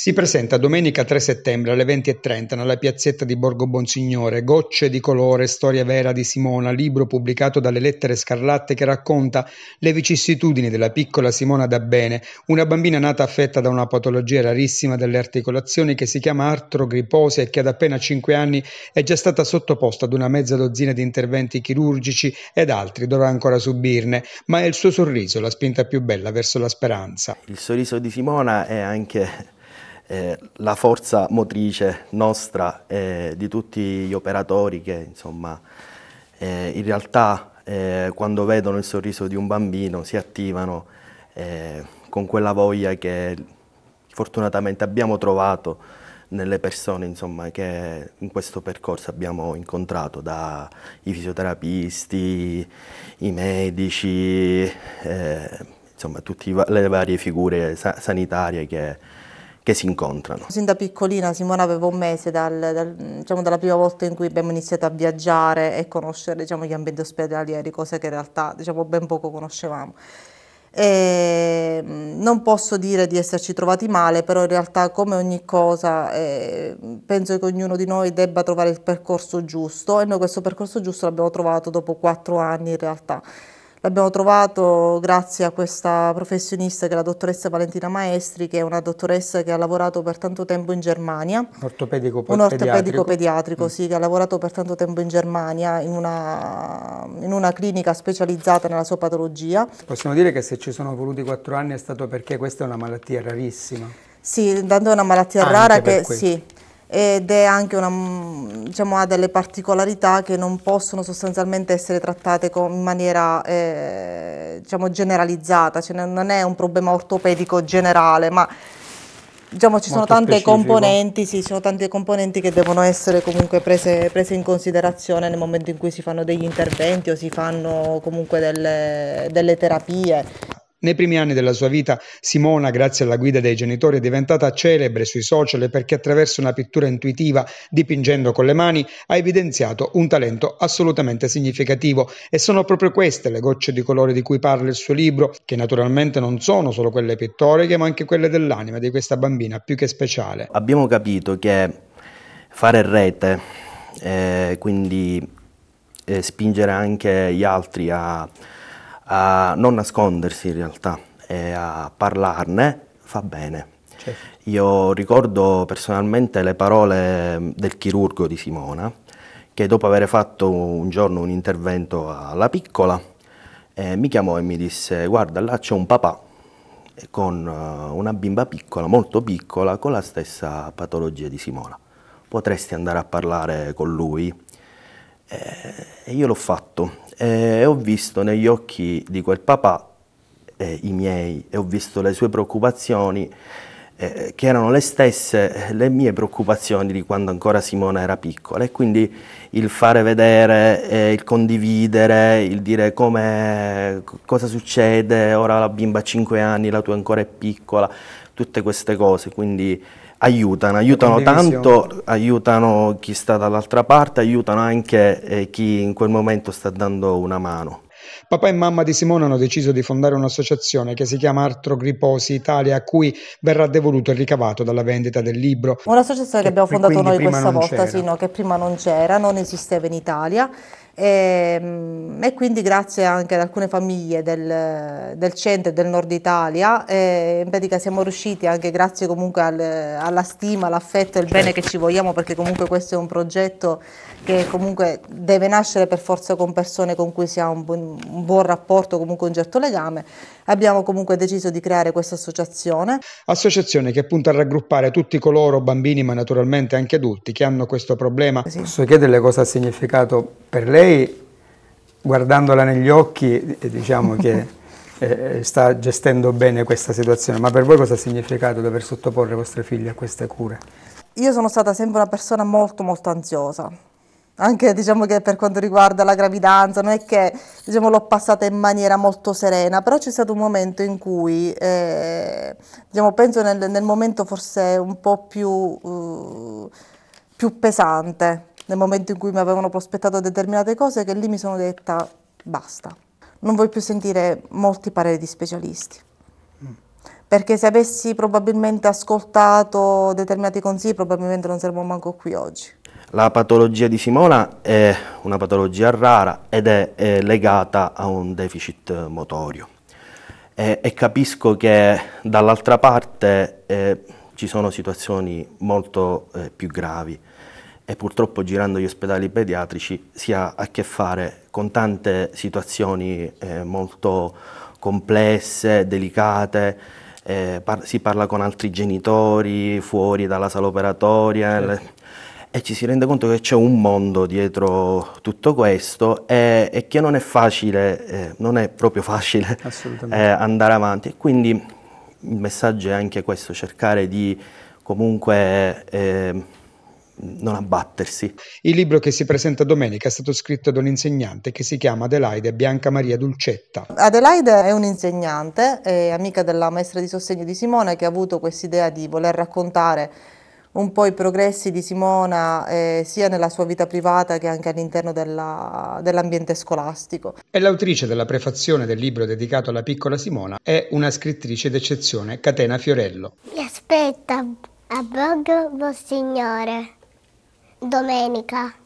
Si presenta domenica 3 settembre alle 20.30 nella piazzetta di Borgo Bonsignore, Gocce di colore, storia vera di Simona, libro pubblicato dalle Lettere Scarlatte che racconta le vicissitudini della piccola Simona Dabbene, una bambina nata affetta da una patologia rarissima delle articolazioni che si chiama artrogriposi e che ad appena 5 anni è già stata sottoposta ad una mezza dozzina di interventi chirurgici ed altri dovrà ancora subirne, ma è il suo sorriso la spinta più bella verso la speranza. Il sorriso di Simona è anche eh, la forza motrice nostra e eh, di tutti gli operatori che insomma, eh, in realtà eh, quando vedono il sorriso di un bambino si attivano con quella voglia che fortunatamente abbiamo trovato nelle persone insomma, che in questo percorso abbiamo incontrato, dai fisioterapisti, i medici, eh, insomma tutte le varie figure sa sanitarie che che si incontrano. Sin da piccolina Simona aveva un mese dal, dal, diciamo, dalla prima volta in cui abbiamo iniziato a viaggiare e conoscere diciamo, gli ambienti ospedalieri, cose che in realtà diciamo, ben poco conoscevamo. E non posso dire di esserci trovati male, però in realtà come ogni cosa eh, penso che ognuno di noi debba trovare il percorso giusto e noi questo percorso giusto l'abbiamo trovato dopo quattro anni in realtà. L'abbiamo trovato grazie a questa professionista che è la dottoressa Valentina Maestri, che è una dottoressa che ha lavorato per tanto tempo in Germania. Ortopedico pediatrico. un ortopedico pediatrico, mm. sì, che ha lavorato per tanto tempo in Germania in una, in una, clinica specializzata nella sua patologia. Possiamo dire che se ci sono voluti quattro anni è stato perché questa è una malattia rarissima. Sì, intanto è una malattia Anche rara che sì, ed è anche una, diciamo, ha delle particolarità che non possono sostanzialmente essere trattate con, in maniera eh, diciamo, generalizzata, cioè non è un problema ortopedico generale, ma diciamo, ci sono tante, sì, sono tante componenti, che devono essere comunque prese, prese, in considerazione nel momento in cui si fanno degli interventi o si fanno comunque delle, delle terapie. Nei primi anni della sua vita, Simona, grazie alla guida dei genitori, è diventata celebre sui social perché attraverso una pittura intuitiva, dipingendo con le mani, ha evidenziato un talento assolutamente significativo. E sono proprio queste le gocce di colore di cui parla il suo libro, che naturalmente non sono solo quelle pittoriche, ma anche quelle dell'anima di questa bambina più che speciale. Abbiamo capito che fare rete, eh, quindi eh, spingere anche gli altri a a non nascondersi in realtà e a parlarne fa bene. Certo. Io ricordo personalmente le parole mm, del chirurgo di Simona che dopo aver fatto un giorno un intervento alla piccola eh, mi chiamò e mi disse guarda là c'è un papà con eh, una bimba piccola, molto piccola, con la stessa patologia di Simona. Potresti andare a parlare con lui? Eh, e io l'ho fatto eh, e ho visto negli occhi di quel papà eh, i miei e ho visto le sue preoccupazioni eh, che erano le stesse, eh, le mie preoccupazioni di quando ancora Simona era piccola e quindi il fare vedere, eh, il condividere, il dire come, cosa succede, ora la bimba ha 5 anni, la tua ancora è piccola, tutte queste cose, quindi aiutano, aiutano tanto, aiutano chi sta dall'altra parte, aiutano anche eh, chi in quel momento sta dando una mano. Papà e mamma di Simone hanno deciso di fondare un'associazione che si chiama Artro Griposi Italia, a cui verrà devoluto il ricavato dalla vendita del libro. Un'associazione che, che abbiamo fondato noi questa volta, sì, no, che prima non c'era, non esisteva in Italia e, ehm, e, quindi grazie anche ad alcune famiglie del, del centro e del nord Italia eh, in pratica siamo riusciti anche grazie comunque al, alla stima, all'affetto e al bene che ci vogliamo perché comunque questo è un progetto che comunque deve nascere per forza con persone con cui si ha un buon, un buon rapporto, comunque un certo legame, abbiamo comunque deciso di creare questa associazione. Associazione che punta a raggruppare tutti coloro, bambini ma naturalmente anche adulti, che hanno questo problema. Sì. Posso chiederle cosa ha significato per lei? lei, guardandola negli occhi, eh, diciamo che eh, eh, sta gestendo bene questa situazione, ma per voi cosa ha significato dover sottoporre i vostri figli a queste cure? Io sono stata sempre una persona molto molto ansiosa, anche diciamo che per quanto riguarda la gravidanza, non è che diciamo, l'ho passata in maniera molto serena, però c'è stato un momento in cui, eh, diciamo, penso nel, nel, momento forse un po' più, eh, più pesante, nel momento in cui mi avevano prospettato determinate cose che lì mi sono detta basta, non voglio più sentire molti pareri di specialisti. Mm. Perché se avessi probabilmente ascoltato determinati consigli, probabilmente non saremmo manco qui oggi. La patologia di Simona è una patologia rara ed è, è legata a un deficit motorio. E, e capisco che dall'altra parte eh, ci sono situazioni molto eh, più gravi e purtroppo girando gli ospedali pediatrici si ha a che fare con tante situazioni eh, molto complesse, delicate, eh, par si parla con altri genitori fuori dalla sala operatoria certo. e ci si rende conto che c'è un mondo dietro tutto questo e, e che non è facile, eh, non è proprio facile eh, andare avanti. Quindi il messaggio è anche questo, cercare di comunque eh, non abbattersi. Il libro che si presenta domenica è stato scritto da un'insegnante che si chiama Adelaide Bianca Maria Dulcetta. Adelaide è un'insegnante, è amica della maestra di sostegno di Simone che ha avuto quest'idea di voler raccontare un po' i progressi di Simona eh, sia nella sua vita privata che anche all'interno della, dell'ambiente scolastico. È l'autrice della prefazione del libro dedicato alla piccola Simona, è una scrittrice d'eccezione, Catena Fiorello. Mi aspetta a borgo, Monsignore. Domenica.